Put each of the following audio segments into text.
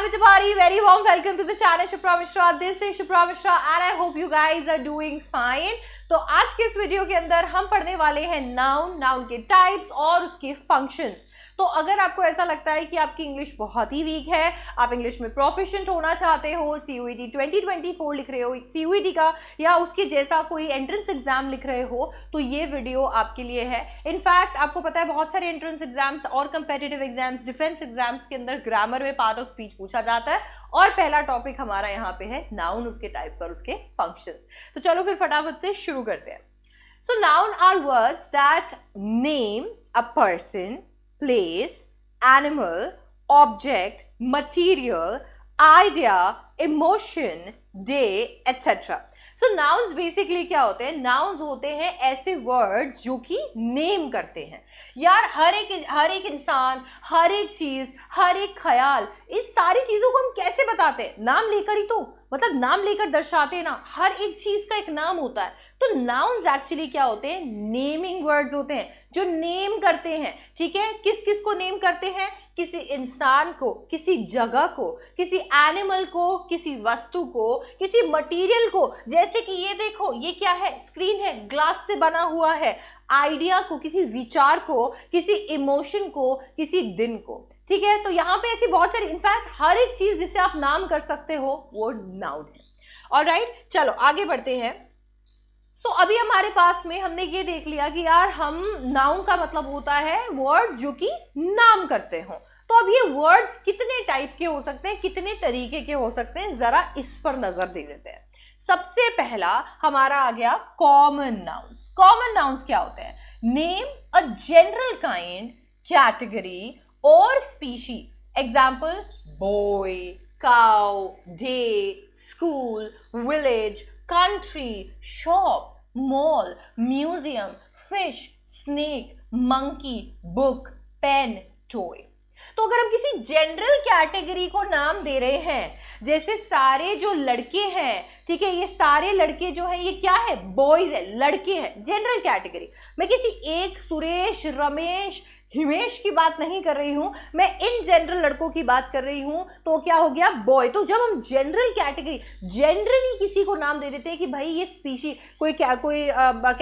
Hi Mitabari, very warm welcome to the channel shubhra Mishra. This is shubhra Mishra and I hope you guys are doing fine. तो आज के इस video के अंदर हम पढ़ने वाले हैं नाउन नाउन के टाइप्स और उसके फंक्शंस तो अगर आपको ऐसा लगता है कि आपकी इंग्लिश बहुत ही वीक है आप इंग्लिश में प्रोफिशेंट होना चाहते हो C U D twenty twenty four लिख रहे हो सी डी e का या उसके जैसा कोई एंट्रेंस एग्जाम लिख रहे हो तो ये वीडियो आपके लिए है इनफैक्ट आपको पता है बहुत सारे एंट्रेंस एग्जाम्स और कंपेटेटिव एग्जाम्स डिफेंस एग्जाम्स के अंदर ग्रामर में पार्ट ऑफ स्पीच पूछा जाता है और पहला टॉपिक हमारा यहाँ पे है नाउन उसके टाइप्स और उसके फंक्शंस तो चलो फिर फटाफट से शुरू करते हैं so noun are words that name a person place, animal, object, material, idea, emotion, day, etc. So nouns basically क्या होते हैं नाउन्स होते हैं ऐसे वर्ड्स जो कि नेम करते हैं यार हर एक हर एक इंसान हर एक चीज़ हर एक ख्याल इन सारी चीज़ों को हम कैसे बताते हैं नाम लेकर ही तो मतलब नाम लेकर दर्शाते हैं ना हर एक चीज़ का एक नाम होता है तो नाउन्स एक्चुअली क्या होते हैं नेमिंग वर्ड्स होते हैं जो नेम करते हैं ठीक है किस किस को नेम करते हैं किसी इंसान को किसी जगह को किसी एनिमल को किसी वस्तु को किसी मटेरियल को जैसे कि ये देखो ये क्या है स्क्रीन है ग्लास से बना हुआ है आइडिया को किसी विचार को किसी इमोशन को किसी दिन को ठीक है तो यहाँ पे ऐसी बहुत सारी इनफैक्ट हर एक चीज़ जिसे आप नाम कर सकते हो वो नाउन है और राइट चलो आगे बढ़ते हैं सो so, अभी हमारे पास में हमने ये देख लिया कि यार हम नाउन का मतलब होता है वर्ड जो कि नाम करते हो तो अब ये वर्ड्स कितने टाइप के हो सकते हैं कितने तरीके के हो सकते हैं जरा इस पर नजर दे देते हैं सबसे पहला हमारा आ गया कॉमन नाउन्स कॉमन नाउन्स क्या होते हैं name a general kind category और species example boy cow day school village country, shop, mall, museum, fish, snake, monkey, book, pen, toy. तो अगर हम किसी जनरल कैटेगरी को नाम दे रहे हैं जैसे सारे जो लड़के हैं ठीक है ये सारे लड़के जो हैं ये क्या है बॉयज है लड़के हैं जनरल कैटेगरी मैं किसी एक सुरेश रमेश हिमेश की बात नहीं कर रही हूँ मैं इन जनरल लड़कों की बात कर रही हूँ तो क्या हो गया बॉय तो जब हम जनरल कैटेगरी जनरली किसी को नाम दे देते हैं कि भाई ये स्पीशी कोई क्या कोई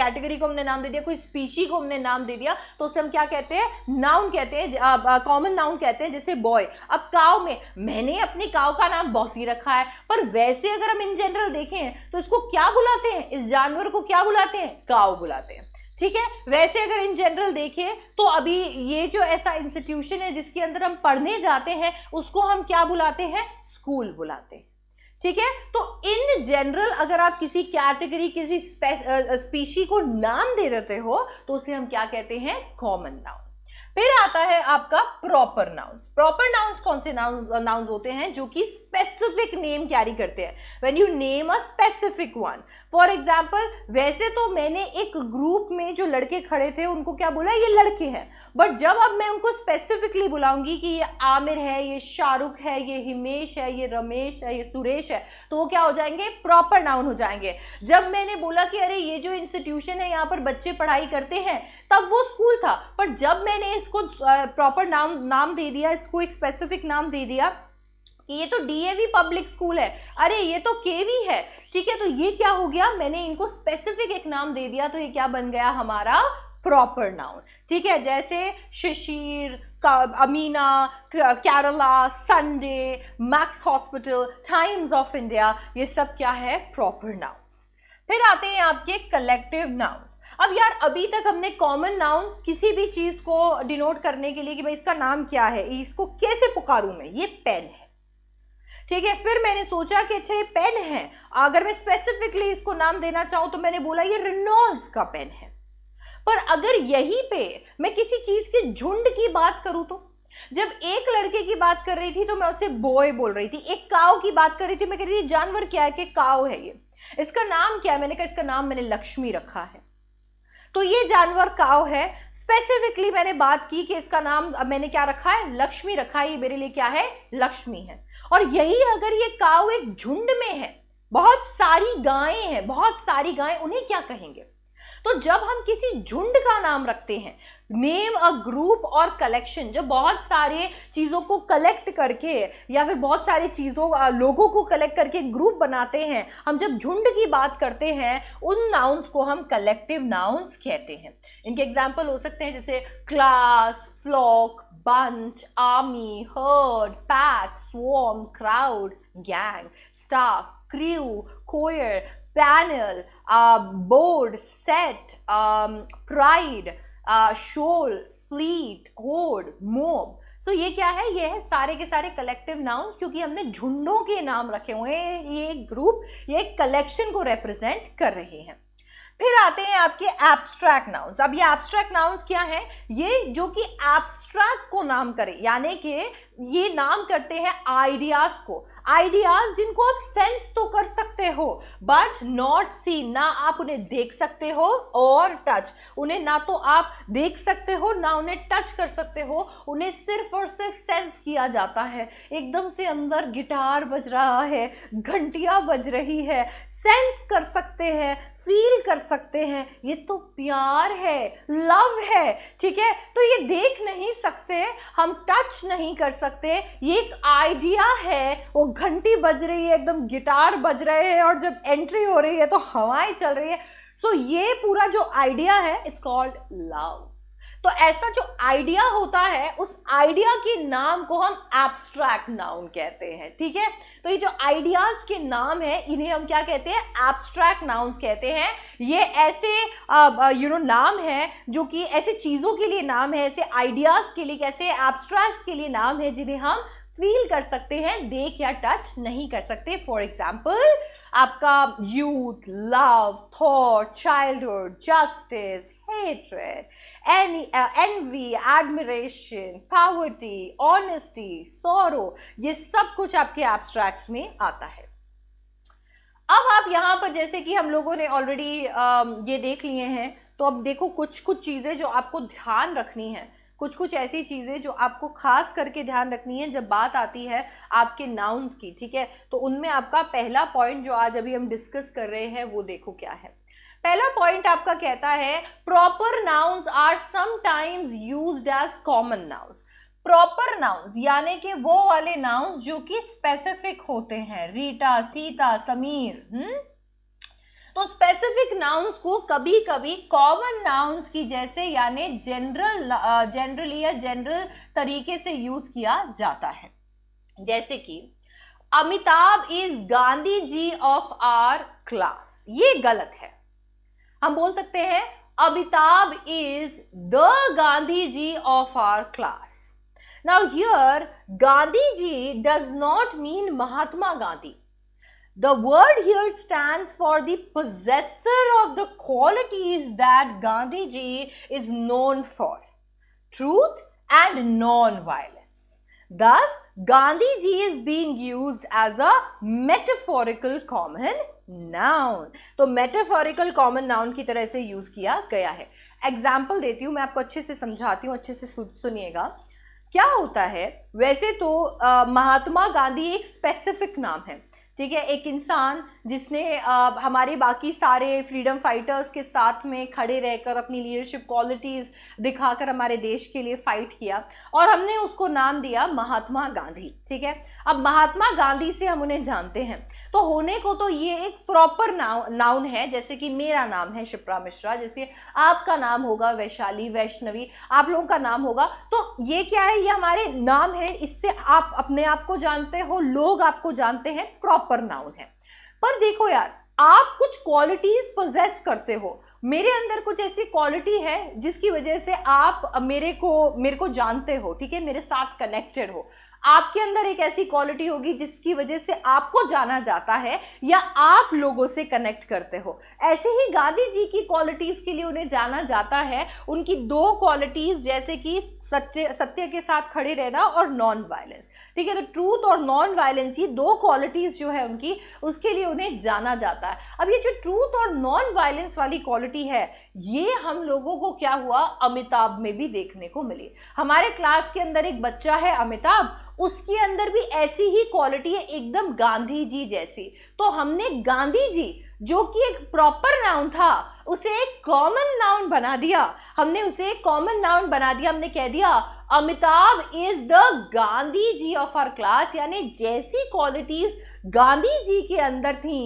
कैटेगरी को हमने नाम दे दिया कोई स्पीशी को हमने नाम दे दिया तो उसे हम क्या कहते हैं नाउन कहते हैं कॉमन नाउन कहते हैं जैसे बॉय अब काव में मैंने अपने काव का नाम बॉसी रखा है पर वैसे अगर हम इन जनरल देखें तो इसको क्या बुलाते हैं इस जानवर को क्या बुलाते हैं काव बुलाते हैं ठीक है वैसे अगर इन जनरल देखिए तो अभी ये जो ऐसा इंस्टीट्यूशन है जिसके अंदर हम पढ़ने जाते हैं उसको हम क्या बुलाते हैं स्कूल बुलाते हैं ठीक है तो इन जनरल अगर आप किसी कैटेगरी किसी स्पीशी को नाम दे देते हो तो उसे हम क्या कहते हैं कॉमन नाउन फिर आता है आपका प्रॉपर नाउन्स प्रॉपर नाउन्स कौन से नाउन नाउन्स होते हैं जो कि स्पेसिफिक नेम कैरी करते हैं when you name a specific one for example वैसे तो मैंने एक ग्रुप में जो लड़के खड़े थे उनको क्या बोला ये लड़के हैं बट जब अब मैं उनको स्पेसिफिकली बुलाऊंगी कि ये आमिर है ये शाहरुख है ये हिमेश है ये रमेश है ये सुरेश है तो वो क्या हो जाएंगे प्रॉपर नाउन हो जाएंगे जब मैंने बोला कि अरे ये जो इंस्टीट्यूशन है यहाँ पर बच्चे पढ़ाई करते हैं तब वो स्कूल था पर जब मैंने इसको प्रॉपर नाम नाम दे दिया इसको एक स्पेसिफिक नाम दे दिया कि ये तो डी पब्लिक स्कूल है अरे ये तो के है ठीक है तो ये क्या हो गया मैंने इनको स्पेसिफिक एक नाम दे दिया तो ये क्या बन गया हमारा प्रॉपर नाउन ठीक है जैसे Shishir Amina Kerala Sunday Max Hospital Times of India ये सब क्या है प्रॉपर नाउन्स फिर आते हैं आपके कलेक्टिव नाउन्स अब यार अभी तक हमने कॉमन नाउन किसी भी चीज़ को डिनोट करने के लिए कि भाई इसका नाम क्या है इसको कैसे पुकारूं मैं ये पेन है ठीक है फिर मैंने सोचा कि अच्छा ये पेन है अगर मैं स्पेसिफिकली इसको नाम देना चाहूँ तो मैंने बोला ये रिनोल्स का पेन है पर अगर यहीं पे मैं किसी चीज़ के झुंड की बात करूँ तो जब एक लड़के की बात कर रही थी तो मैं उसे बॉय बोल रही थी एक काव की बात कर रही थी मैं कह रही थी जानवर क्या है कि काव है ये इसका नाम क्या है मैंने कहा इसका नाम मैंने लक्ष्मी रखा है तो ये जानवर काव है स्पेसिफिकली मैंने बात की कि इसका नाम अब मैंने क्या रखा है लक्ष्मी रखा है ये मेरे लिए क्या है लक्ष्मी है और यही अगर ये काउ एक झुंड में है बहुत सारी गायें हैं बहुत सारी गायें उन्हें क्या कहेंगे तो जब हम किसी झुंड का नाम रखते हैं नेम अ ग्रुप और कलेक्शन जब बहुत सारे चीज़ों को कलेक्ट करके या फिर बहुत सारे चीज़ों लोगों को कलेक्ट करके ग्रुप बनाते हैं हम जब झुंड की बात करते हैं उन नाउन्स को हम कलेक्टिव नाउन्स कहते हैं इनके एग्जाम्पल हो सकते हैं जैसे class flock bunch, army, herd, pack, swarm, crowd, gang, staff, crew, choir, panel, uh, board, set, um, pride, uh, shoal, fleet, horde, mob. तो ये क्या है ये है सारे के सारे कलेक्टिव नाउन्स क्योंकि हमने झुंडों के नाम रखे हुए हैं ये ग्रुप ये कलेक्शन को रिप्रेजेंट कर रहे हैं फिर आते हैं आपके एब्स्ट्रैक्ट नाउंस अब ये एब्स्ट्रैक्ट नाउंस क्या है ये जो कि एब्स्ट्रैक्ट को नाम करे यानी कि ये नाम करते हैं आइडियाज को आइडियाज जिनको आप सेंस तो कर सकते हो बट नॉट सी ना आप उन्हें देख सकते हो और टच उन्हें ना तो आप देख सकते हो ना उन्हें टच कर सकते हो उन्हें सिर्फ और सिर्फ सेंस किया जाता है एकदम से अंदर गिटार बज रहा है घंटियाँ बज रही है सेंस कर सकते हैं फील कर सकते हैं ये तो प्यार है लव है ठीक है तो ये देख नहीं सकते हम टच नहीं कर सकते ये एक आइडिया है वो घंटी बज रही है एकदम गिटार बज रहे हैं और जब एंट्री हो रही है तो हवाएं चल रही है सो so, ये पूरा जो आइडिया है इट्स कॉल्ड लव तो ऐसा जो आइडिया होता है उस आइडिया के नाम को हम एब्स्ट्रैक्ट नाउन कहते हैं ठीक है तो ये जो आइडियाज के नाम है इन्हें हम क्या कहते हैं एब्स्ट्रैक्ट नाउन्स कहते हैं ये ऐसे यू नो नाम है जो कि ऐसे चीज़ों के लिए नाम है ऐसे आइडियाज के लिए कैसे एब्स्ट्रैक्ट के लिए नाम है जिन्हें हम फील कर सकते हैं देख या टच नहीं कर सकते फॉर एग्जाम्पल आपका youth love thought childhood justice hatred any envy admiration poverty honesty sorrow ये सब कुछ आपके एब्स्ट्रैक्ट्स में आता है अब आप यहाँ पर जैसे कि हम लोगों ने ऑलरेडी um, ये देख लिए हैं तो अब देखो कुछ कुछ चीज़ें जो आपको ध्यान रखनी है कुछ कुछ ऐसी चीज़ें जो आपको खास करके ध्यान रखनी है जब बात आती है आपके नाउन्स की ठीक है तो उनमें आपका पहला पॉइंट जो आज अभी हम डिस्कस कर रहे हैं वो देखो क्या है पहला पॉइंट आपका कहता है proper nouns are sometimes use as common nouns proper nouns यानी कि वो वाले नाउन्स जो कि स्पेसिफिक होते हैं रीटा सीता समीर हम्म तो स्पेसिफिक नाउन्स को कभी कभी कॉमन नाउन्स की जैसे यानी जनरल जनरली या जनरल तरीके से यूज किया जाता है जैसे कि Amitabh is Gandhi ji of our class ये गलत है हम बोल सकते हैं Amitabh is the Gandhi ji of our class now here Gandhi ji does not mean Mahatma Gandhi The word here stands for the possessor of the qualities that gandhi ji is known for truth and non violence. Thus, gandhi ji is being used as a metaphorical common noun. तो metaphorical common noun ki tarah se use kiya gaya hai example देती हूँ मैं आपको अच्छे से समझाती हूँ अच्छे से सुनिएगा क्या होता है वैसे तो आ, महात्मा गांधी एक स्पेसिफिक नाम है ठीक है एक इंसान जिसने आ, हमारे बाकी सारे फ्रीडम फाइटर्स के साथ में खड़े रहकर अपनी लीडरशिप क्वालिटीज़ दिखाकर हमारे देश के लिए फ़ाइट किया और हमने उसको नाम दिया महात्मा गांधी ठीक है अब महात्मा गांधी से हम उन्हें जानते हैं तो होने को तो ये एक प्रॉपर नाउन है जैसे कि मेरा नाम है शिप्रा मिश्रा जैसे आपका नाम होगा वैशाली वैष्णवी आप लोगों का नाम होगा तो ये क्या है ये हमारे नाम है इससे आप अपने आप को जानते हो लोग आपको जानते हैं प्रॉपर नाउन है पर देखो यार आप कुछ क्वालिटीज प्रोजेस करते हो मेरे अंदर कुछ ऐसी क्वालिटी है जिसकी वजह से आप मेरे को मेरे को जानते हो ठीक है मेरे साथ कनेक्टेड हो आपके अंदर एक ऐसी क्वालिटी होगी जिसकी वजह से आपको जाना जाता है या आप लोगों से कनेक्ट करते हो ऐसे ही गांधी जी की क्वालिटीज़ के लिए उन्हें जाना जाता है उनकी दो क्वालिटीज़ जैसे कि सत्य सत्य के साथ खड़े रहना और नॉन वायलेंस ठीक है तो ट्रूथ और नॉन वायलेंस ये दो क्वालिटीज़ जो है उनकी उसके लिए उन्हें जाना जाता है अब ये जो ट्रूथ और नॉन वायलेंस वाली क्वालिटी है ये हम लोगों को क्या हुआ अमिताभ में भी देखने को मिली हमारे क्लास के अंदर एक बच्चा है अमिताभ उसके अंदर भी ऐसी ही क्वालिटी है एकदम गांधी जी जैसी तो हमने गांधी जी जो कि एक प्रॉपर नाउन था उसे एक कॉमन नाउन बना दिया हमने उसे एक कॉमन नाउन बना दिया हमने कह दिया Amitabh is the Gandhi ji of our class यानी जैसी क्वालिटीज़ गांधी जी के अंदर थी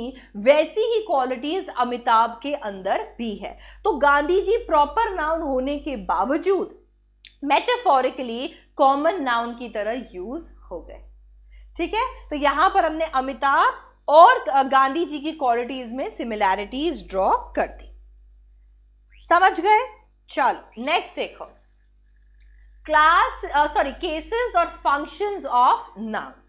वैसी ही क्वालिटीज अमिताभ के अंदर भी है तो गांधी जी प्रॉपर नाउन होने के बावजूद मेटाफोरिकली कॉमन नाउन की तरह यूज हो गए ठीक है तो यहां पर हमने अमिताभ और गांधी जी की क्वालिटीज में सिमिलैरिटीज ड्रॉ कर दी समझ गए चलो नेक्स्ट देखो क्लास सॉरी केसेस और फंक्शंस ऑफ नाउन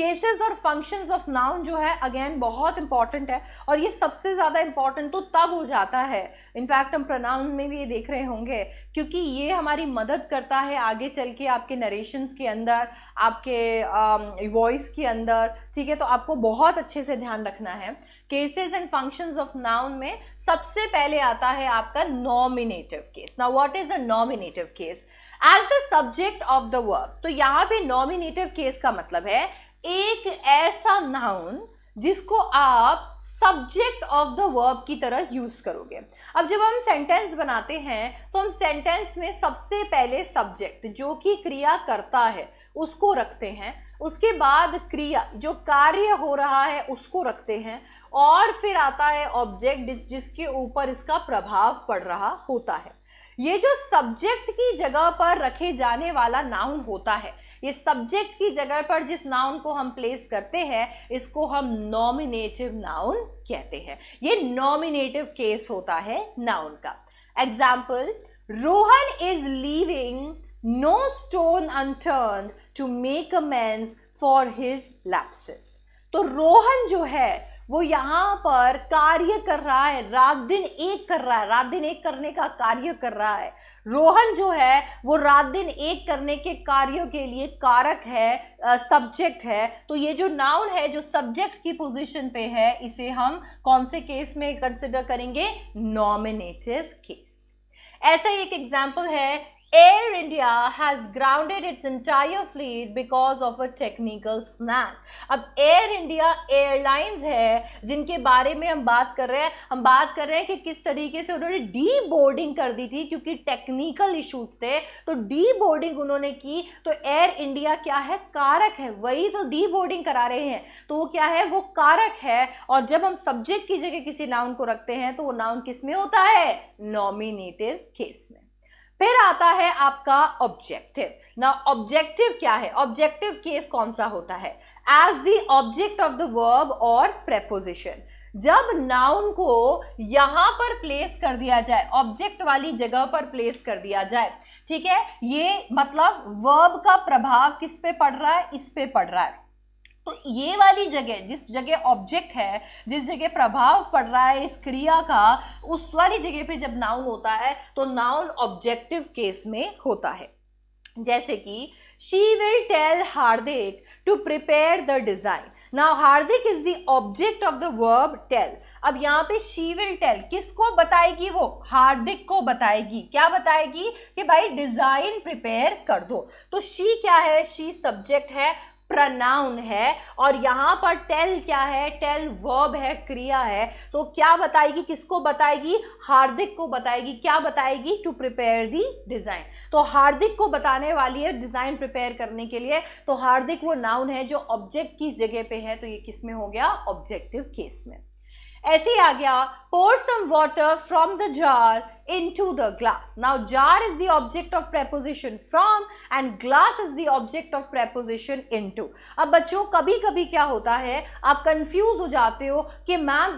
केसेस और फंक्शंस ऑफ नाउन जो है अगेन बहुत इंपॉर्टेंट है और ये सबसे ज़्यादा इंपॉर्टेंट तो तब हो जाता है इनफैक्ट हम प्रोनाउन में भी ये देख रहे होंगे क्योंकि ये हमारी मदद करता है आगे चल के आपके नरेशन के अंदर आपके वॉइस um, के अंदर ठीक है तो आपको बहुत अच्छे से ध्यान रखना है cases and functions of noun में सबसे पहले आता है आपका नॉमिनेटिव केस ना what is a nominative case as the subject of the work तो यहाँ पे नॉमिनेटिव केस का मतलब है एक ऐसा नाउन जिसको आप सब्जेक्ट ऑफ द वर्ब की तरह यूज करोगे अब जब हम सेंटेंस बनाते हैं तो हम सेंटेंस में सबसे पहले सब्जेक्ट जो कि क्रिया करता है उसको रखते हैं उसके बाद क्रिया जो कार्य हो रहा है उसको रखते हैं और फिर आता है ऑब्जेक्ट जिसके ऊपर इसका प्रभाव पड़ रहा होता है ये जो सब्जेक्ट की जगह पर रखे जाने वाला नाउन होता है ये सब्जेक्ट की जगह पर जिस नाउन को हम प्लेस करते हैं इसको हम नॉमिनेटिव नाउन कहते हैं ये नॉमिनेटिव केस होता है नाउन का example Rohan is leaving no stone unturned to make amends for his lapses तो रोहन जो है वो यहाँ पर कार्य कर रहा है रात दिन एक कर रहा है रात दिन एक करने का कार्य कर रहा है रोहन जो है वो रात दिन एक करने के कार्यों के लिए कारक है सब्जेक्ट है तो ये जो नाउन है जो सब्जेक्ट की पोजीशन पे है इसे हम कौन से केस में कंसिडर करेंगे नॉमिनेटिव केस ऐसा एक एग्जाम्पल है Air India has grounded its entire fleet because of a technical snag. अब Air India एयरलाइंस है जिनके बारे में हम बात कर रहे हैं हम बात कर रहे हैं कि किस तरीके से उन्होंने डी बोर्डिंग कर दी थी क्योंकि टेक्निकल इशूज़ थे तो डी बोर्डिंग उन्होंने की तो एयर इंडिया क्या है कारक है वही तो डी बोर्डिंग करा रहे हैं तो वो क्या है वो कारक है और जब हम सब्जेक्ट की जगह किसी नाउन को रखते हैं तो वो नाउन किस में होता है नॉमिनेटिव केस में फिर आता है आपका ऑब्जेक्टिव ना ऑब्जेक्टिव क्या है ऑब्जेक्टिव केस कौन सा होता है as the object of the verb और प्रेपोजिशन जब नाउन को यहां पर प्लेस कर दिया जाए ऑब्जेक्ट वाली जगह पर प्लेस कर दिया जाए ठीक है ये मतलब वर्ब का प्रभाव किस पे पड़ रहा है इस पे पड़ रहा है तो ये वाली जगह जिस जगह ऑब्जेक्ट है जिस जगह प्रभाव पड़ रहा है इस क्रिया का उस वाली जगह पे जब नाउन होता है तो नाउन ऑब्जेक्टिव केस में होता है जैसे कि she will tell Hardik to prepare the design now Hardik is the object of the verb tell अब यहाँ पे शी विल टेल किसको बताएगी वो हार्दिक को बताएगी क्या बताएगी कि भाई डिजाइन प्रिपेयर कर दो तो शी क्या है शी सब्जेक्ट है प्रनाउन है और यहाँ पर टेल क्या है टेल वर्ब है क्रिया है तो क्या बताएगी किसको बताएगी हार्दिक को बताएगी क्या बताएगी टू प्रिपेयर दी डिज़ाइन तो हार्दिक को बताने वाली है डिज़ाइन प्रिपेयर करने के लिए तो हार्दिक वो नाउन है जो ऑब्जेक्ट की जगह पे है तो ये किस में हो गया ऑब्जेक्टिव केस में ऐसे आ गया pour some water from the jar into the glass. Now jar is the object of preposition from and glass is the object of preposition into. अब बच्चों कभी कभी क्या होता है आप कंफ्यूज हो जाते हो कि मैम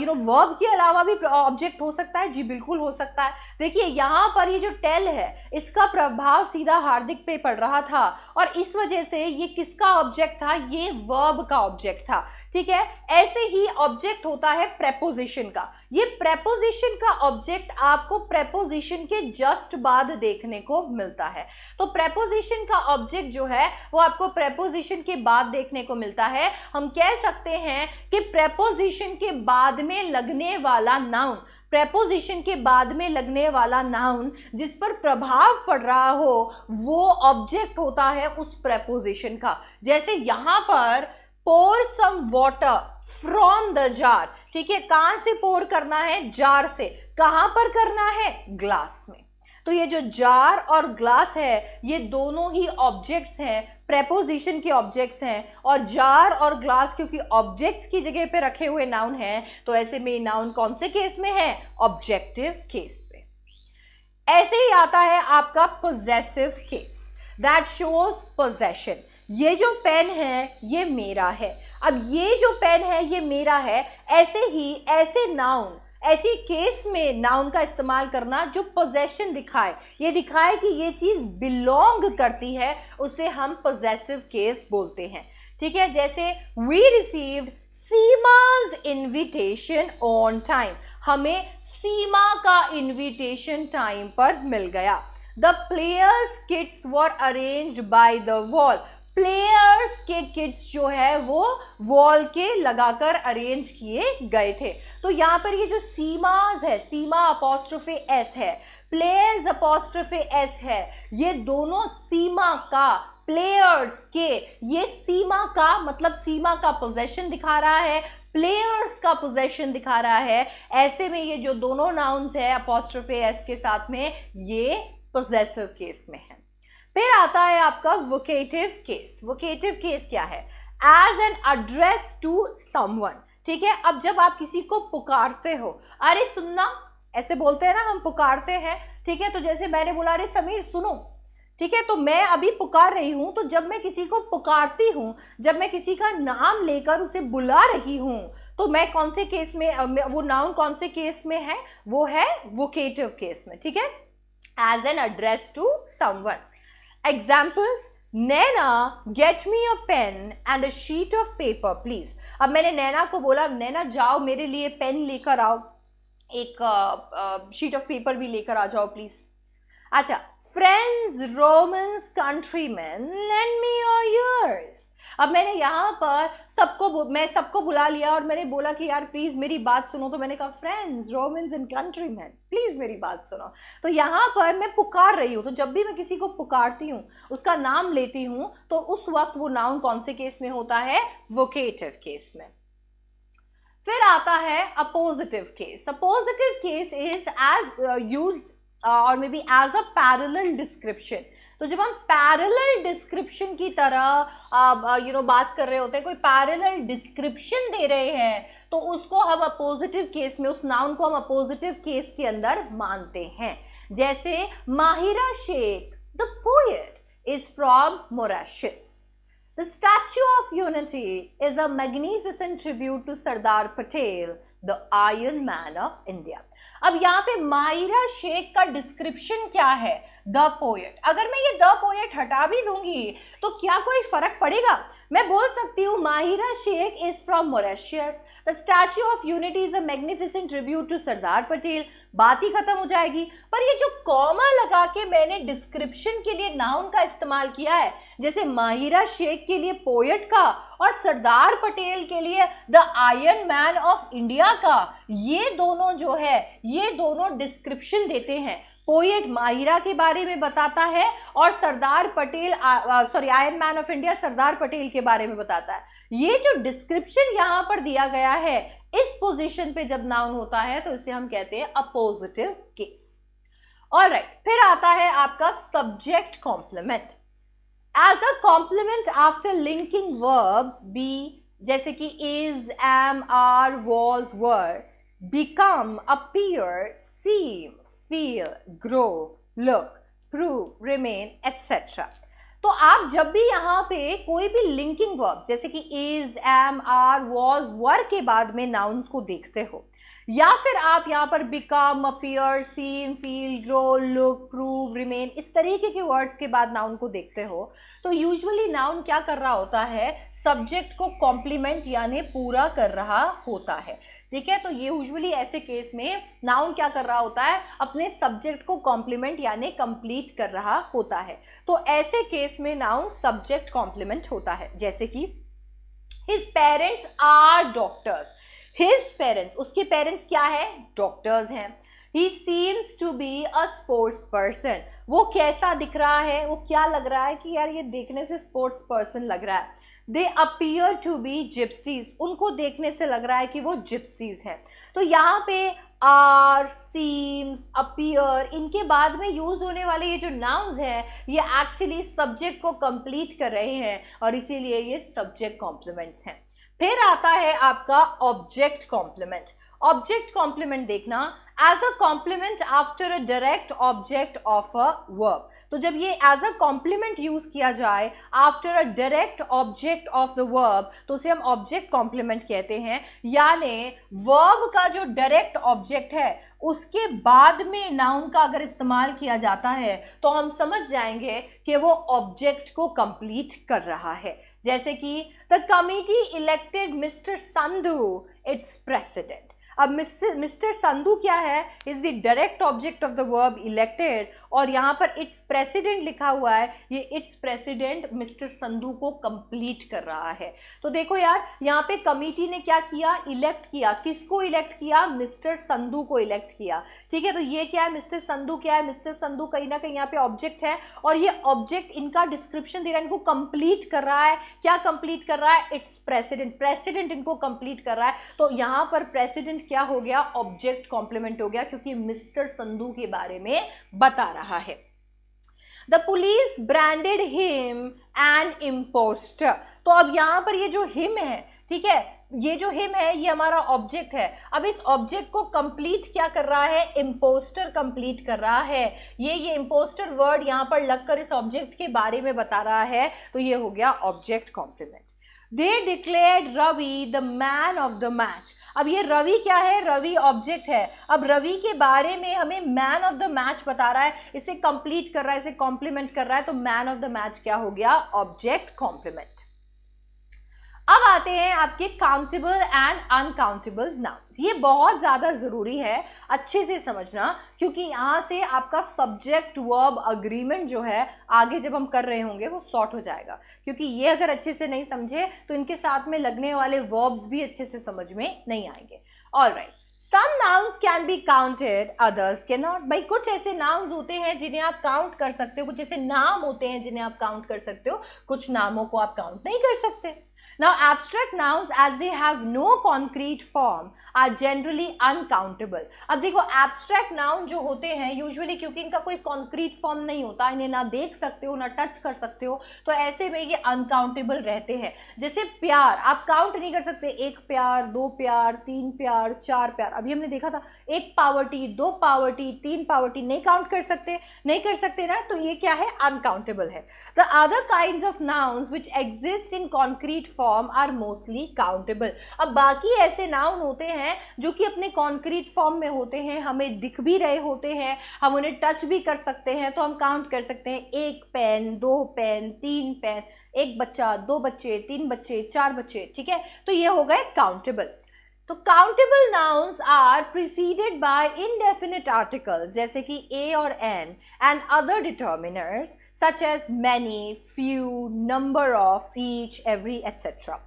यू नो वर्ब के अलावा भी ऑब्जेक्ट हो सकता है जी बिल्कुल हो सकता है देखिए यहाँ पर ये जो टेल है इसका प्रभाव सीधा हार्दिक पे पड़ रहा था और इस वजह से ये किसका ऑब्जेक्ट था ये वर्ब का ऑब्जेक्ट था ठीक है ऐसे ही ऑब्जेक्ट होता है प्रेपोजिशन का ये प्रेपोजिशन का ऑब्जेक्ट आपको प्रेपोजिशन के जस्ट बाद देखने को मिलता है तो प्रेपोजिशन का ऑब्जेक्ट जो है वो आपको प्रेपोजिशन के बाद देखने को मिलता है हम कह सकते हैं कि प्रेपोजिशन के बाद में लगने वाला नाउन प्रेपोजिशन के बाद में लगने वाला नाउन जिस पर प्रभाव पड़ रहा हो वो ऑब्जेक्ट होता है उस प्रेपोजिशन का जैसे यहाँ पर pour some water from the jar ठीक है कहां से पोर करना है जार से कहां पर करना है ग्लास में तो ये जो जार और ग्लास है ये दोनों ही ऑब्जेक्ट्स हैं प्रेपोजिशन के ऑब्जेक्ट्स हैं और जार और ग्लास क्योंकि ऑब्जेक्ट्स की जगह पे रखे हुए नाउन हैं तो ऐसे में नाउन कौन से केस में है ऑब्जेक्टिव केस पे ऐसे ही आता है आपका possessive case that shows possession ये जो पेन है ये मेरा है अब ये जो पेन है ये मेरा है ऐसे ही ऐसे नाउन ऐसी केस में नाउन का इस्तेमाल करना जो पोजेशन दिखाए ये दिखाए कि ये चीज़ बिलोंग करती है उसे हम पोजेसिव केस बोलते हैं ठीक है जैसे we receive Seema's invitation on time हमें सीमा का इन्विटेशन टाइम पर मिल गया the players' kits were arranged by the wall players के किट्स जो है वो वॉल के लगाकर अरेंज किए गए थे तो यहाँ पर ये जो सीमाज है सीमा अपोस्ट्रोफे एस है प्लेयर्स अपोस्ट्रोफे एस है ये दोनों सीमा का प्लेयर्स के ये सीमा का मतलब सीमा का पोजेशन दिखा रहा है प्लेयर्स का पोजेशन दिखा रहा है ऐसे में ये जो दोनों नाउन्स है अपोस्ट्रोफे एस के साथ में ये पोजेसिव केस में है फिर आता है आपका वोकेटिव केस वोकेटिव केस क्या है as an address to someone ठीक है अब जब आप किसी को पुकारते हो अरे सुनना ऐसे बोलते हैं ना हम पुकारते हैं ठीक है तो जैसे मैंने बोला अरे समीर सुनो ठीक है तो मैं अभी पुकार रही हूं तो जब मैं किसी को पुकारती हूं जब मैं किसी का नाम लेकर उसे बुला रही हूं तो मैं कौन से केस में वो नाउन कौन से केस में है वो है वोकेटिव केस में ठीक है as an address to someone examples Naina get me a pen and a sheet of paper please अब मैंने नैना को बोला नैना जाओ मेरे लिए पेन लेकर आओ एक शीट ऑफ पेपर भी लेकर आ जाओ प्लीज़ अच्छा friends Romans man lend me your ears अब मैंने यहाँ पर सबको मैं सबको बुला लिया और मैंने बोला कि यार प्लीज़ मेरी बात सुनो तो मैंने कहा friends Romans and country man please मेरी बात सुनो तो यहाँ पर मैं पुकार रही हूँ तो जब भी मैं किसी को पुकारती हूँ उसका नाम लेती हूँ तो उस वक्त वो नाउन कौन से केस में होता है वोकेटिव केस में फिर आता है appositive case appositive case is as use और may be as a parallel description तो जब हम पैरेलल डिस्क्रिप्शन की तरह यू नो बात कर रहे होते हैं कोई पैरेलल डिस्क्रिप्शन दे रहे हैं तो उसको हम अपोजिटिव केस में उस नाउन को हम अपोजिटिव केस के अंदर मानते हैं जैसे Mahira Sheikh the poet is from Mauritius the Statue of Unity is a magnificent tribute to Sardar Patel the iron man of India अब यहाँ पे माहिरा शेख का डिस्क्रिप्शन क्या है द पोएट अगर मैं ये द पोएट हटा भी दूंगी तो क्या कोई फर्क पड़ेगा मैं बोल सकती हूँ Mahira Sheikh is from Mauritius the Statue of Unity is a magnificent tribute to Sardar Patel बात ही खत्म हो जाएगी पर ये जो कॉमा लगा के मैंने डिस्क्रिप्शन के लिए नाउन का इस्तेमाल किया है जैसे माहिरा शेख के लिए पोएट का और सरदार पटेल के लिए the iron man of India का ये दोनों जो है ये दोनों डिस्क्रिप्शन देते हैं पोएट माहिरा के बारे में बताता है और Sardar Patel sorry iron man of India Sardar Patel के बारे में बताता है ये जो डिस्क्रिप्शन यहाँ पर दिया गया है इस पोजीशन पे जब नाउन होता है तो इसे हम कहते हैं अ पॉजिटिव केस और राइट फिर आता है आपका subject complement as a complement after linking verbs be जैसे कि is am are was were become appear seem feel, grow, look, prove, remain, etc. तो आप जब भी यहाँ पे कोई भी लिंकिंग वर्ब जैसे कि is am are was were के बाद में नाउन्स को देखते हो या फिर आप यहाँ पर become appear seem feel grow look prove remain इस तरीके के वर्ड्स के बाद नाउन को देखते हो तो यूजुअली नाउन क्या कर रहा होता है सब्जेक्ट को कॉम्प्लीमेंट यानी पूरा कर रहा होता है ठीक है तो ये यूजली ऐसे केस में नाउन क्या कर रहा होता है अपने सब्जेक्ट को कॉम्प्लीमेंट यानी कंप्लीट कर रहा होता है तो ऐसे केस में नाउन सब्जेक्ट कॉम्प्लीमेंट होता है जैसे कि his parents are doctors his parents उसके पेरेंट्स क्या है डॉक्टर्स हैं he seems to be a sports person वो कैसा दिख रहा है वो क्या लग रहा है कि यार ये देखने से स्पोर्ट्स पर्सन लग रहा है they appear to be gypsies उनको देखने से लग रहा है कि वो जिप्सीज हैं तो यहाँ पे आर सीम्स अपीयर इनके बाद में यूज होने वाले ये जो नाउन्स हैं ये एक्चुअली सब्जेक्ट को कंप्लीट कर रहे हैं और इसीलिए ये सब्जेक्ट कॉम्प्लीमेंट्स हैं फिर आता है आपका ऑब्जेक्ट कॉम्प्लीमेंट ऑब्जेक्ट कॉम्प्लीमेंट देखना as a complement after a direct object of a verb तो जब ये एज अ कॉम्प्लीमेंट यूज किया जाए after a direct object of the verb तो उसे हम ऑब्जेक्ट कॉम्प्लीमेंट कहते हैं यानी वर्ब का जो डायरेक्ट ऑब्जेक्ट है उसके बाद में नाउन का अगर इस्तेमाल किया जाता है तो हम समझ जाएंगे कि वो ऑब्जेक्ट को कंप्लीट कर रहा है जैसे कि the committee elected mister Sandhu its president अब मिस्टर संधू क्या है is the direct object of the verb elected और यहाँ पर इट्स प्रेसिडेंट लिखा हुआ है ये इट्स प्रेसिडेंट मिस्टर संधू को कंप्लीट कर रहा है तो देखो यार यहाँ पे कमेटी ने क्या किया इलेक्ट किया किसको इलेक्ट किया मिस्टर संधू को इलेक्ट किया ठीक है तो ये क्या है मिस्टर संधू क्या है मिस्टर संधू कहीं ना कहीं यहाँ पे ऑब्जेक्ट है और ये ऑब्जेक्ट इनका डिस्क्रिप्शन दे रहा है इनको कंप्लीट कर रहा है क्या कंप्लीट कर रहा है इट्स प्रेसिडेंट प्रेसिडेंट इनको कंप्लीट कर रहा है तो यहाँ पर प्रेसिडेंट क्या हो गया ऑब्जेक्ट कॉम्प्लीमेंट हो गया क्योंकि मिस्टर संधू के बारे में बता रहा है रहा है the police branded him an impostor तो अब यहाँ पर ये जो हिम है ठीक है ये जो हिम है ये हमारा ऑब्जेक्ट है अब इस ऑब्जेक्ट को कंप्लीट क्या कर रहा है इम्पोस्टर कंप्लीट कर रहा है ये ये इम्पोस्टर वर्ड यहाँ पर लगकर इस ऑब्जेक्ट के बारे में बता रहा है तो ये हो गया object complement they declare Ravi the man of the match अब ये रवि क्या है रवि ऑब्जेक्ट है अब रवि के बारे में हमें मैन ऑफ द मैच बता रहा है इसे कंप्लीट कर रहा है इसे कॉम्प्लीमेंट कर रहा है तो मैन ऑफ द मैच क्या हो गया ऑब्जेक्ट कॉम्प्लीमेंट अब आते हैं आपके काउंटेबल एंड अनकाउंटेबल नाउन्स ये बहुत ज़्यादा ज़रूरी है अच्छे से समझना क्योंकि यहाँ से आपका सब्जेक्ट वर्ब अग्रीमेंट जो है आगे जब हम कर रहे होंगे वो सॉर्ट हो जाएगा क्योंकि ये अगर अच्छे से नहीं समझे तो इनके साथ में लगने वाले वर्ब्स भी अच्छे से समझ में नहीं आएंगे all right some nouns can be counted others cannot भाई कुछ ऐसे नाउन्स होते हैं जिन्हें आप काउंट कर सकते हो कुछ ऐसे नाम होते हैं जिन्हें आप काउंट कर सकते हो कुछ नामों को आप काउंट नहीं कर सकते Now abstract nouns as they have no concrete form are generally uncountable अब देखो एब्स्ट्रैक्ट नाउन जो होते हैं यूजुअली क्योंकि इनका कोई कॉन्क्रीट फॉर्म नहीं होता इन्हें ना देख सकते हो ना टच कर सकते हो तो ऐसे में ये अनकाउंटेबल रहते हैं जैसे प्यार आप काउंट नहीं कर सकते एक प्यार दो प्यार तीन प्यार चार प्यार अभी हमने देखा था एक पावर्टी दो पावर्टी तीन पावर्टी नहीं काउंट कर सकते नहीं कर सकते ना तो ये क्या है अनकाउंटेबल है the other kind of nouns which exist in concrete form are mostly countable अब बाकी ऐसे नाउन होते हैं हैं जो कि अपने कॉन्क्रीट फॉर्म में होते हैं हमें दिख भी रहे होते हैं हम उन्हें टच भी कर सकते हैं तो हम काउंट कर सकते हैं एक पेन दो पेन तीन पेन एक बच्चा दो बच्चे तीन बच्चे चार बच्चे ठीक है तो ये हो गए काउंटेबल तो countable nouns are preceded by indefinite article जैसे कि ए और an and other determiners such as many few number of each every etcetera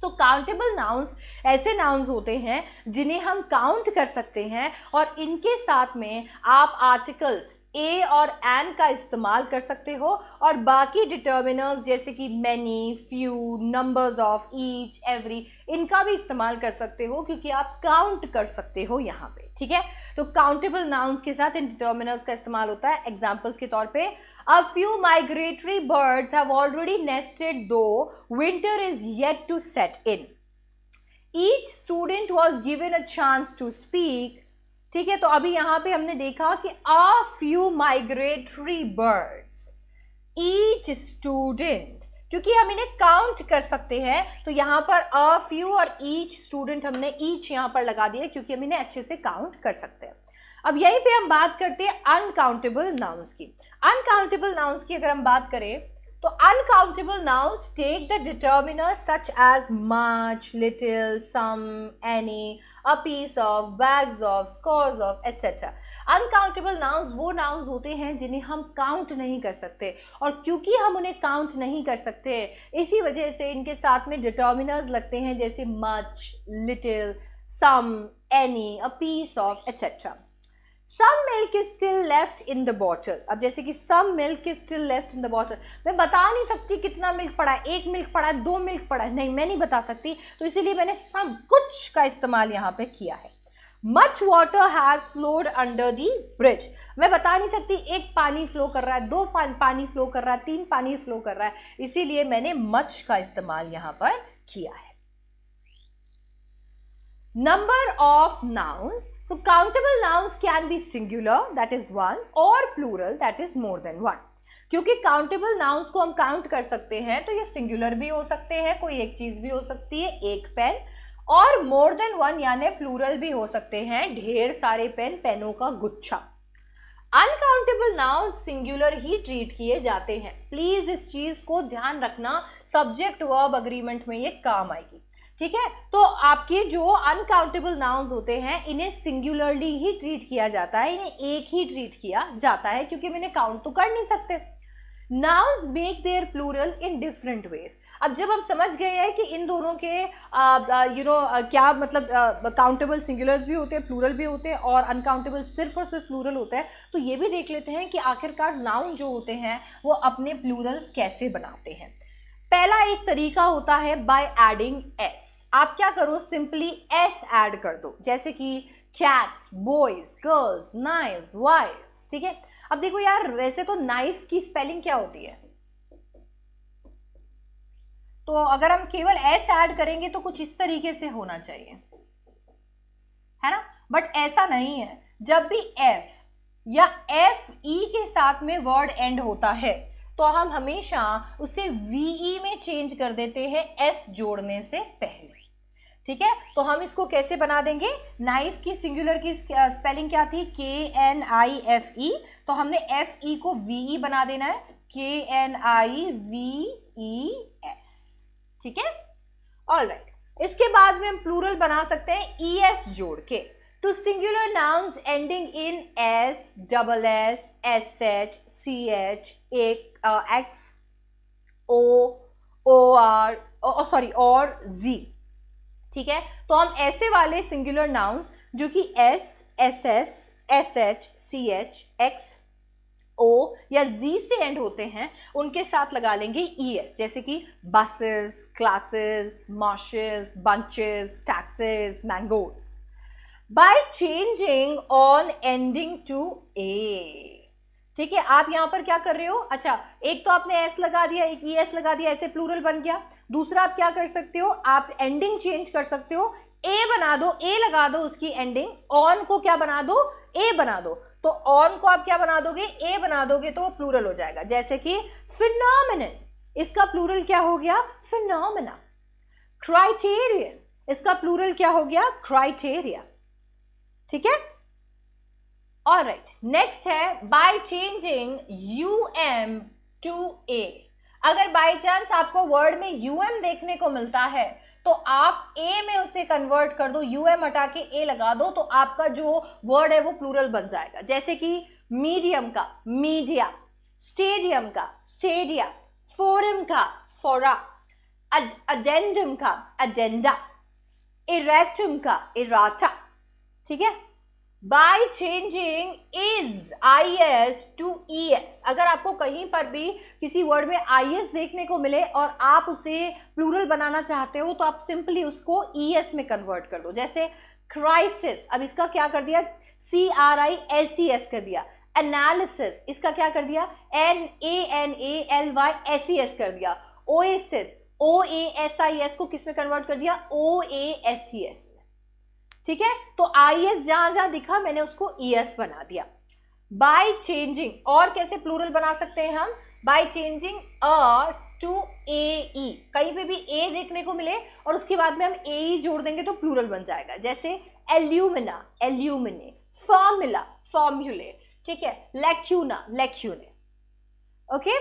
so countable nouns ऐसे नाउन्स होते हैं जिन्हें हम काउंट कर सकते हैं और इनके साथ में आप आर्टिकल्स ए और एन का इस्तेमाल कर सकते हो और बाकी डिटर्मिनर्स जैसे कि many few numbers of each every इनका भी इस्तेमाल कर सकते हो क्योंकि आप काउंट कर सकते हो यहाँ पे ठीक है तो काउंटेबल नाउन्स के साथ इन डिटर्मिनर्स का इस्तेमाल होता है एग्जाम्पल्स के तौर पर A few migratory birds have already nested though winter is yet to set in. Each student was given a chance to speak. ठीक है तो अभी यहाँ पे हमने देखा कि a few migratory birds. Each student क्योंकि हम इन्हें काउंट कर सकते हैं तो यहाँ पर अ फ्यू और ईच स्टूडेंट हमने ईच यहाँ पर लगा दिया क्योंकि हम इन्हें अच्छे से काउंट कर सकते हैं अब यहीं पे हम बात करते हैं अनकाउंटेबल नाउन्स की अनकाउंटेबल नाउन्स की अगर हम बात करें तो uncountable nouns take the determiner such as much little some any a piece of bags of scores of etcetera uncountable nouns वो नाउन्स होते हैं जिन्हें हम काउंट नहीं कर सकते और क्योंकि हम उन्हें काउंट नहीं कर सकते इसी वजह से इनके साथ में डिटर्मिनर्स लगते हैं जैसे much little some any a piece of etcetera some milk is still left in the bottle अब जैसे कि some milk is still left in the bottle मैं बता नहीं सकती कितना मिल्क पड़ा है एक मिल्क पड़ा है दो मिल्क पड़ा है नहीं मैं नहीं बता सकती तो इसीलिए मैंने सम कुछ का इस्तेमाल यहाँ पे किया है much water has flowed under the bridge मैं बता नहीं सकती एक पानी फ्लो कर रहा है दो पानी फ्लो कर रहा है तीन पानी फ्लो कर रहा है इसीलिए मैंने मच का इस्तेमाल यहाँ पर किया है number of nouns So countable nouns can be singular that is one or plural that is more than one. क्योंकि काउंटेबल नाउन्स को हम काउंट कर सकते हैं तो ये सिंगुलर भी हो सकते हैं कोई एक चीज़ भी हो सकती है एक पेन और मोर देन वन यानी प्लूरल भी हो सकते हैं ढेर सारे पेन पेनों का गुच्छा अनकाउंटेबल नाउन सिंगुलर ही ट्रीट किए जाते हैं प्लीज इस चीज को ध्यान रखना सब्जेक्ट वर्ब अग्रीमेंट में ये काम आएगी ठीक है तो आपके जो अनकाउंटेबल नाउन्स होते हैं इन्हें सिंगुलरली ही ट्रीट किया जाता है इन्हें एक ही ट्रीट किया जाता है क्योंकि मैंने काउंट तो कर नहीं सकते nouns make their plural in different ways अब जब हम समझ गए हैं कि इन दोनों के यू नो क्या मतलब काउंटेबल सिंगुलर भी होते हैं प्लूरल भी होते हैं और अनकाउंटेबल सिर्फ और सिर्फ प्लूरल होते हैं तो ये भी देख लेते हैं कि आखिरकार नाउन जो होते हैं वो अपने प्लूरल्स कैसे बनाते हैं पहला एक तरीका होता है बाय एडिंग एस आप क्या करो सिंपली एस ऐड कर दो जैसे कि cats boys girls knives wife ठीक है अब देखो यार वैसे तो नाइफ की स्पेलिंग क्या होती है तो अगर हम केवल एस ऐड करेंगे तो कुछ इस तरीके से होना चाहिए है ना बट ऐसा नहीं है जब भी एफ या एफ ई e के साथ में वर्ड एंड होता है तो हम हमेशा उसे वी ई e में चेंज कर देते हैं एस जोड़ने से पहले ठीक है तो हम इसको कैसे बना देंगे नाइफ की सिंगुलर की स्पेलिंग क्या थी के एन आई एफ ई तो हमने एफ ई e को वी ई e बना देना है K N I V E S ठीक है ऑल राइट इसके बाद में हम प्लूरल बना सकते हैं ई एस जोड़ के to तो singular nouns ending in s, double s, sh, ch, a, uh, x, o, O oh, sorry और z ठीक है तो हम ऐसे वाले सिंगुलर नाउन्स जो कि S S S S H C H X O या जी से एंड होते हैं उनके साथ लगा लेंगे ई e एस जैसे कि buses classes marshes bunches taxes mangoes by changing all ending to a ठीक है आप यहां पर क्या कर रहे हो अच्छा एक तो आपने एस लगा दिया एक ई e एस लगा दिया ऐसे प्लूरल बन गया दूसरा आप क्या कर सकते हो आप एंडिंग चेंज कर सकते हो ए बना दो ए लगा दो उसकी एंडिंग ऑन को क्या बना दो ए बना दो तो ऑन को आप क्या बना दोगे ए बना दोगे तो वो प्लूरल हो जाएगा जैसे कि फिनोमिन इसका प्लूरल क्या हो गया फिनोमिना क्राइटेरियन इसका प्लूरल क्या हो गया क्राइटेरिया ठीक है और राइट नेक्स्ट है by changing U M to A अगर बाय चांस आपको वर्ड में यू एम देखने को मिलता है तो आप ए में उसे कन्वर्ट कर दो यू एम हटा के ए लगा दो तो आपका जो वर्ड है वो प्लूरल बन जाएगा जैसे कि मीडियम का मीडिया स्टेडियम का स्टेडिया फोरम का फोरा अडेंडम का अडेंडा इरेक्टम का इराटा ठीक है By changing is I S to E S अगर आपको कहीं पर भी किसी वर्ड में आई एस देखने को मिले और आप उसे प्लूरल बनाना चाहते हो तो आप सिंपली उसको ई एस में कन्वर्ट कर दो जैसे क्राइसिस अब इसका क्या कर दिया C R I L C S कर दिया एनालिसिस इसका क्या कर दिया N A N A L Y S C S कर दिया O S O A S I S को किस में कन्वर्ट कर दिया ओ ए एस सी एस ठीक है तो आई एस e जहां जहां दिखा मैंने उसको ई e एस बना दिया बाई चेंजिंग और कैसे प्लूरल बना सकते हैं हम by changing A to A E कहीं पे भी ए देखने को मिले और उसके बाद में हम ए ई e जोड़ देंगे तो प्लूरल बन जाएगा जैसे एल्यूमिना एल्यूमिने फॉर्मिला फॉर्म्यूले ठीक है lacuna lacunae okay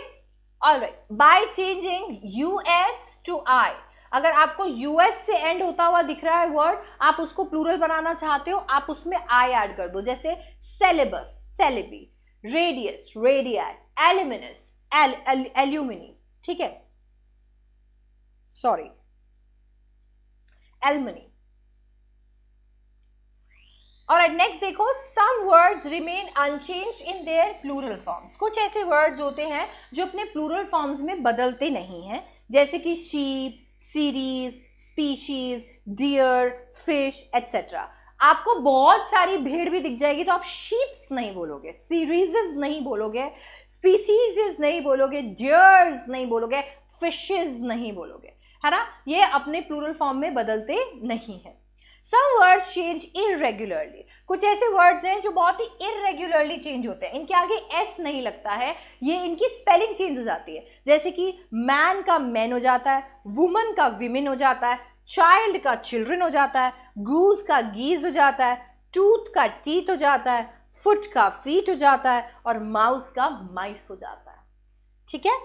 all right by changing U S to I अगर आपको यूएस से एंड होता हुआ दिख रहा है वर्ड आप उसको प्लूरल बनाना चाहते हो आप उसमें आई ऐड कर दो जैसे syllabus syllabi radius radii alumnus alumni ठीक है सॉरी एलमनी और नेक्स्ट देखो some words remain unchanged in their plural forms कुछ ऐसे वर्ड्स होते हैं जो अपने प्लूरल फॉर्म्स में बदलते नहीं हैं जैसे कि sheep series species deer fish etcetera आपको बहुत सारी भीड़ भी दिख जाएगी तो आप शीप्स नहीं बोलोगे सीरीजेज नहीं बोलोगे स्पीसीज नहीं बोलोगे डियर्स नहीं बोलोगे फिशेज नहीं बोलोगे है ना ये अपने प्लूरल फॉर्म में बदलते नहीं है सम वर्ड्स चेंज इरेगुलरली कुछ ऐसे वर्ड्स हैं जो बहुत ही इरेगुलरली चेंज होते हैं इनके आगे एस नहीं लगता है ये इनकी स्पेलिंग चेंज हो जाती है जैसे कि मैन का मैन हो जाता है वुमन का विमेन हो जाता है चाइल्ड का चिल्ड्रन हो जाता है गूज का गीज हो जाता है टूथ का टीथ हो जाता है फुट का फीट हो जाता है और माउस का माइस हो जाता है ठीक है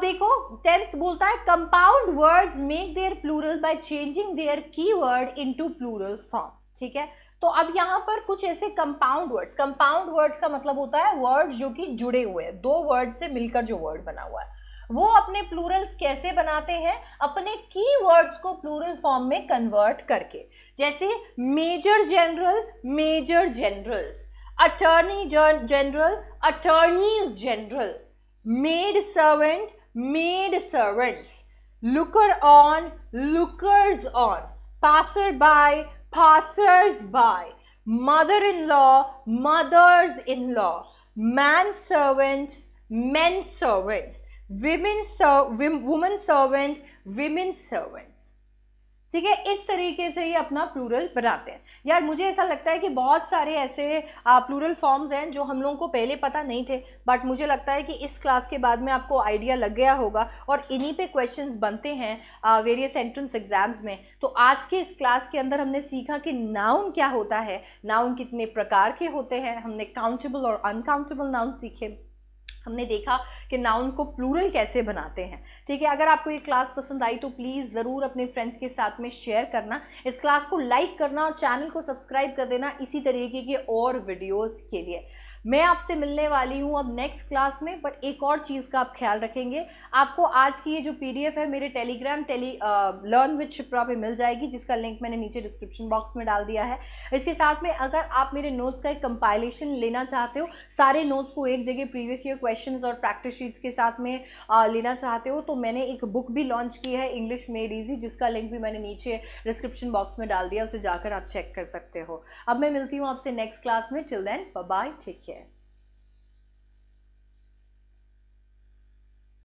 देखो टेंथ बोलता है compound words make their plural by changing their keyword into plural form ठीक है तो अब यहाँ पर कुछ ऐसे कंपाउंड वर्ड्स कंपाउंड वर्ड्स का मतलब होता है वर्ड्स जो कि जुड़े हुए हैं दो वर्ड से मिलकर जो वर्ड बना हुआ है वो अपने प्लूरल्स कैसे बनाते हैं अपने की वर्ड्स को प्लूरल फॉर्म में कन्वर्ट करके जैसे major general major generals attorney general attorneys general maid servant maid servants, looker on, lookers on, passer by, passers by, mother in law, mothers in law, man servants, men servants, women ser- woman servant, women servant. ठीक है इस तरीके से ही अपना plural बनाते हैं यार मुझे ऐसा लगता है कि बहुत सारे ऐसे प्लूरल फॉर्म्स हैं जो हम लोगों को पहले पता नहीं थे बट मुझे लगता है कि इस क्लास के बाद में आपको आइडिया लग गया होगा और इन्हीं पे क्वेश्चंस बनते हैं वेरियस एंट्रेंस एग्जाम्स में तो आज के इस क्लास के अंदर हमने सीखा कि नाउन क्या होता है नाउन कितने प्रकार के होते हैं हमने काउंटेबल और अनकाउंटेबल नाउन सीखे हमने देखा कि नाउन को प्लूरल कैसे बनाते हैं ठीक है अगर आपको ये क्लास पसंद आई तो प्लीज़ ज़रूर अपने फ्रेंड्स के साथ में शेयर करना इस क्लास को लाइक करना और चैनल को सब्सक्राइब कर देना इसी तरीके के और वीडियोज़ के लिए मैं आपसे मिलने वाली हूँ अब नेक्स्ट क्लास में बट एक और चीज़ का आप ख्याल रखेंगे आपको आज की ये जो पीडीएफ है मेरे Telegram tele learn with Shipra पे मिल जाएगी जिसका लिंक मैंने नीचे डिस्क्रिप्शन बॉक्स में डाल दिया है इसके साथ में अगर आप मेरे नोट्स का एक कंपाइलेशन लेना चाहते हो सारे नोट्स को एक जगह प्रीवियस ईयर क्वेश्चन और प्रैक्टिस शीट्स के साथ में आ, लेना चाहते हो तो मैंने एक बुक भी लॉन्च की है इंग्लिश मेड ईजी जिसका लिंक भी मैंने नीचे डिस्क्रिप्शन बॉक्स में डाल दिया उसे जाकर आप चेक कर सकते हो अब मैं मिलती हूँ आपसे नेक्स्ट क्लास में टिल देन बाय टेक